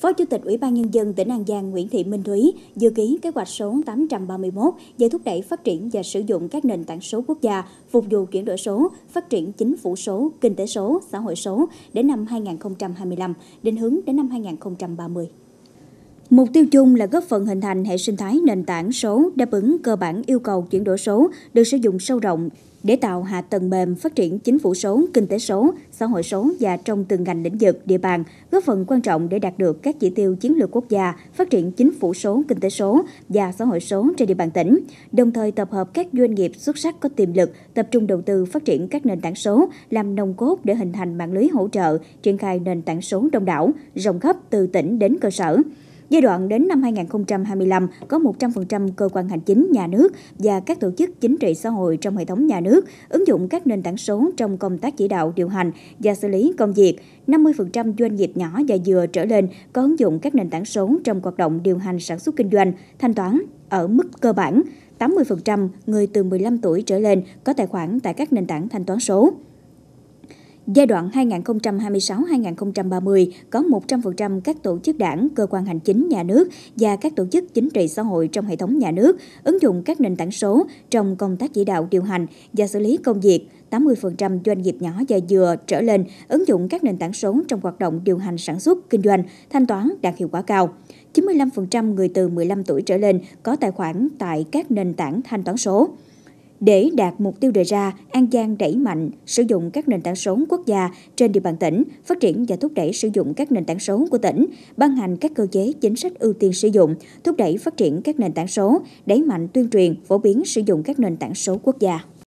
Phó Chủ tịch Ủy ban Nhân dân tỉnh An Giang Nguyễn Thị Minh Thúy dự ký kế hoạch số 831 về thúc đẩy phát triển và sử dụng các nền tảng số quốc gia, phục vụ chuyển đổi số, phát triển chính phủ số, kinh tế số, xã hội số đến năm 2025, định hướng đến năm 2030. Mục tiêu chung là góp phần hình thành hệ sinh thái nền tảng số đáp ứng cơ bản yêu cầu chuyển đổi số được sử dụng sâu rộng để tạo hạ tầng mềm phát triển chính phủ số, kinh tế số, xã hội số và trong từng ngành lĩnh vực, địa bàn, góp phần quan trọng để đạt được các chỉ tiêu chiến lược quốc gia phát triển chính phủ số, kinh tế số và xã hội số trên địa bàn tỉnh, đồng thời tập hợp các doanh nghiệp xuất sắc có tiềm lực, tập trung đầu tư phát triển các nền tảng số, làm nồng cốt để hình thành mạng lưới hỗ trợ, triển khai nền tảng số đông đảo, rộng khắp từ tỉnh đến cơ sở. Giai đoạn đến năm 2025 có 100% cơ quan hành chính nhà nước và các tổ chức chính trị xã hội trong hệ thống nhà nước ứng dụng các nền tảng số trong công tác chỉ đạo điều hành và xử lý công việc. 50% doanh nghiệp nhỏ và vừa trở lên có ứng dụng các nền tảng số trong hoạt động điều hành sản xuất kinh doanh, thanh toán ở mức cơ bản. 80% người từ 15 tuổi trở lên có tài khoản tại các nền tảng thanh toán số. Giai đoạn 2026-2030 có 100% các tổ chức đảng, cơ quan hành chính nhà nước và các tổ chức chính trị xã hội trong hệ thống nhà nước ứng dụng các nền tảng số trong công tác chỉ đạo điều hành và xử lý công việc. 80% doanh nghiệp nhỏ và vừa trở lên ứng dụng các nền tảng số trong hoạt động điều hành sản xuất, kinh doanh, thanh toán đạt hiệu quả cao. 95% người từ 15 tuổi trở lên có tài khoản tại các nền tảng thanh toán số. Để đạt mục tiêu đề ra, An Giang đẩy mạnh sử dụng các nền tảng số quốc gia trên địa bàn tỉnh, phát triển và thúc đẩy sử dụng các nền tảng số của tỉnh, ban hành các cơ chế chính sách ưu tiên sử dụng, thúc đẩy phát triển các nền tảng số, đẩy mạnh tuyên truyền, phổ biến sử dụng các nền tảng số quốc gia.